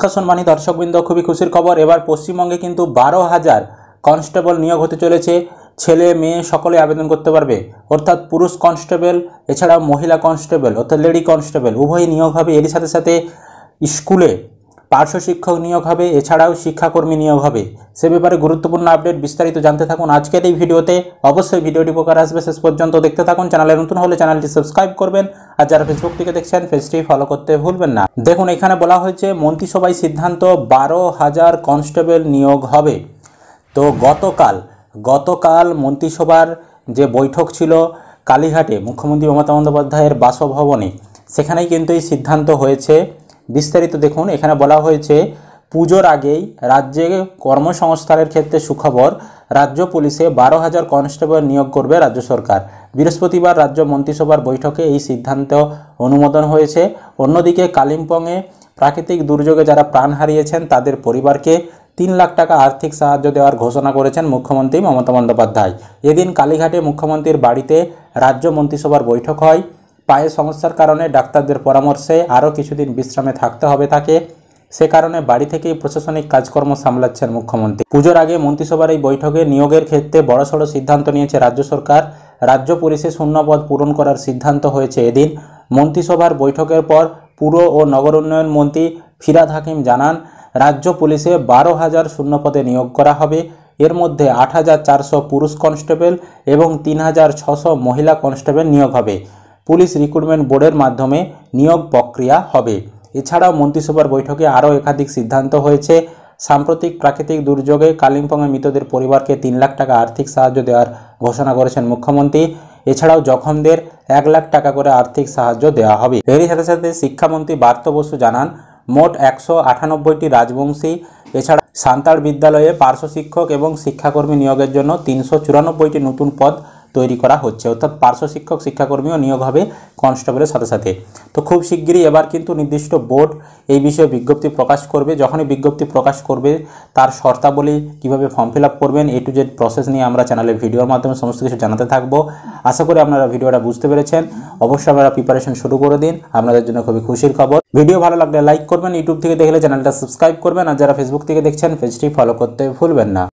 নমস্কার সম্মানী দর্শকবৃন্দ খুবই খুশির খবর এবার পশ্চিমবঙ্গে কিন্তু বারো হাজার কনস্টেবল নিয়োগ হতে চলেছে ছেলে মেয়ে সকলে আবেদন করতে পারবে অর্থাৎ পুরুষ কনস্টেবল এছাড়াও মহিলা কনস্টেবল অর্থাৎ লেডি কনস্টেবল উভয় নিয়োগ হবে এরই সাথে সাথে স্কুলে পার্শ্ব শিক্ষক নিয়োগ হবে এছাড়াও শিক্ষাকর্মী নিয়োগ হবে সে ব্যাপারে গুরুত্বপূর্ণ আপডেট বিস্তারিত জানতে থাকুন আজকের এই ভিডিওতে অবশ্যই ভিডিওটি উপকার আসবে শেষ পর্যন্ত দেখতে থাকুন চ্যানেলে নতুন হলে চ্যানেলটি সাবস্ক্রাইব করবেন আর যারা ফেসবুক থেকে দেখছেন ফেসটি ফলো করতে ভুলবেন না দেখুন এখানে বলা হয়েছে মন্ত্রিসভায় সিদ্ধান্ত বারো হাজার কনস্টেবল নিয়োগ হবে তো গতকাল গতকাল মন্ত্রিসভার যে বৈঠক ছিল কালীঘাটে মুখ্যমন্ত্রী মমতা বন্দ্যোপাধ্যায়ের বাসভবনে সেখানেই কিন্তু এই সিদ্ধান্ত হয়েছে বিস্তারিত দেখুন এখানে বলা হয়েছে পুজোর আগেই রাজ্যে কর্মসংস্থানের ক্ষেত্রে সুখবর রাজ্য পুলিশে বারো হাজার কনস্টেবল নিয়োগ করবে রাজ্য সরকার বৃহস্পতিবার রাজ্য মন্ত্রিসভার বৈঠকে এই সিদ্ধান্ত অনুমোদন হয়েছে অন্যদিকে কালিম্পংয়ে প্রাকৃতিক দুর্যোগে যারা প্রাণ হারিয়েছেন তাদের পরিবারকে তিন লাখ টাকা আর্থিক সাহায্য দেওয়ার ঘোষণা করেছেন মুখ্যমন্ত্রী মমতা বন্দ্যোপাধ্যায় এদিন কালীঘাটে মুখ্যমন্ত্রীর বাড়িতে রাজ্য মন্ত্রিসভার বৈঠক হয় পায়ে সমস্যার কারণে ডাক্তারদের পরামর্শে আরও কিছুদিন বিশ্রামে থাকতে হবে তাকে সে কারণে বাড়ি থেকেই প্রশাসনিক কাজকর্ম সামলাচ্ছেন মুখ্যমন্ত্রী পুজোর আগে মন্ত্রিসভার এই বৈঠকে নিয়োগের ক্ষেত্রে বড়সড় সিদ্ধান্ত নিয়েছে রাজ্য সরকার রাজ্য পুলিশে শূন্যপদ পূরণ করার সিদ্ধান্ত হয়েছে এদিন মন্ত্রিসভার বৈঠকের পর পুর ও নগর উন্নয়ন মন্ত্রী ফিরাদ হাকিম জানান রাজ্য পুলিশে বারো হাজার শূন্যপদে নিয়োগ করা হবে এর মধ্যে আট হাজার চারশো পুরুষ কনস্টেবল এবং তিন হাজার ছশো মহিলা কনস্টেবল নিয়োগ হবে পুলিশ রিক্রুটমেন্ট বোর্ডের মাধ্যমে নিয়োগ প্রক্রিয়া হবে এছাড়াও মন্ত্রিসভার বৈঠকে আরও একাধিক সিদ্ধান্ত হয়েছে সাম্প্রতিক প্রাকৃতিক দুর্যোগে কালিম্পংয়ে মৃতদের পরিবারকে তিন লাখ টাকা আর্থিক সাহায্য দেওয়ার ঘোষণা করেছেন মুখ্যমন্ত্রী এছাড়াও জখমদের এক লাখ টাকা করে আর্থিক সাহায্য দেওয়া হবে এরই সাথে সাথে শিক্ষামন্ত্রী বার্ত বসু জানান মোট একশো আটানব্বইটি রাজবংশী এছাড়া সান্তাল বিদ্যালয়ে পার্শ্ব শিক্ষক এবং শিক্ষাকর্মী নিয়োগের জন্য তিনশো চুরানব্বইটি নতুন পদ তৈরি করা হচ্ছে অর্থাৎ পার্শ্ব শিক্ষক শিক্ষাকর্মীও নিয়োগ হবে কনস্টেবলের সাথে সাথে তো খুব শিগগিরই এবার কিন্তু নির্দিষ্ট বোর্ড এই বিষয়ে বিজ্ঞপ্তি প্রকাশ করবে যখনই বিজ্ঞপ্তি প্রকাশ করবে তার শর্তাবলী কিভাবে ফর্ম ফিল করবেন এ টু জেড প্রসেস নিয়ে আমরা চ্যানেলে ভিডিওর মাধ্যমে সমস্ত কিছু জানাতে থাকবো আশা করি আপনারা ভিডিওটা বুঝতে পেরেছেন অবশ্যই আপনারা প্রিপারেশন শুরু করে দিন আপনাদের জন্য খুবই খুশির খবর ভিডিও ভালো লাগলে লাইক করবেন ইউটিউব থেকে দেখলে চ্যানেলটা সাবস্ক্রাইব করবেন আর যারা ফেসবুক থেকে দেখছেন পেজটি ফলো করতে ভুলবেন না